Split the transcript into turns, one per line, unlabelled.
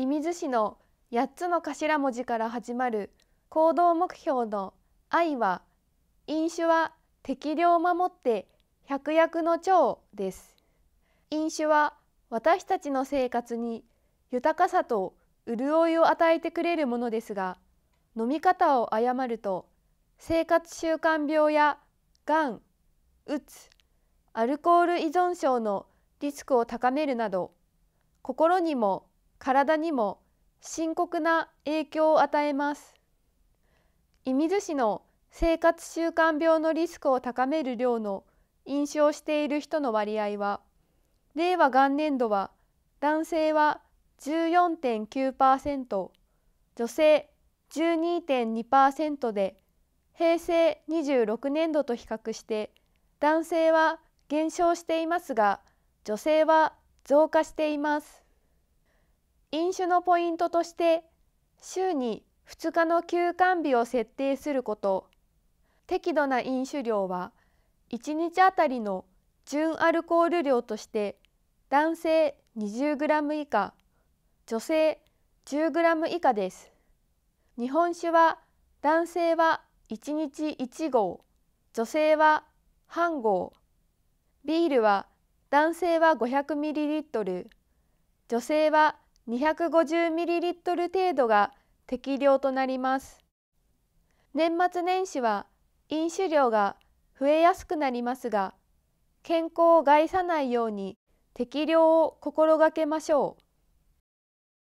射水市の8つの頭文字から始まる行動目標の「愛」は飲酒は適量を守って百薬の長です飲酒は私たちの生活に豊かさと潤いを与えてくれるものですが飲み方を誤ると生活習慣病やがんうつアルコール依存症のリスクを高めるなど心にも体にも深刻な影響を与えます射水市の生活習慣病のリスクを高める量の飲酒をしている人の割合は令和元年度は男性は14.9%女性12.2%で平成26年度と比較して男性は減少していますが女性は増加しています。飲酒のポイントとして週に2日の休館日を設定すること適度な飲酒量は1日あたりの純アルコール量として男性 20g 以下女性 10g 以下です日本酒は男性は1日1合女性は半合ビールは男性は 500ml 女性は2 5 0トル程度が適量となります年末年始は飲酒量が増えやすくなりますが健康を害さないように適量を心がけましょう。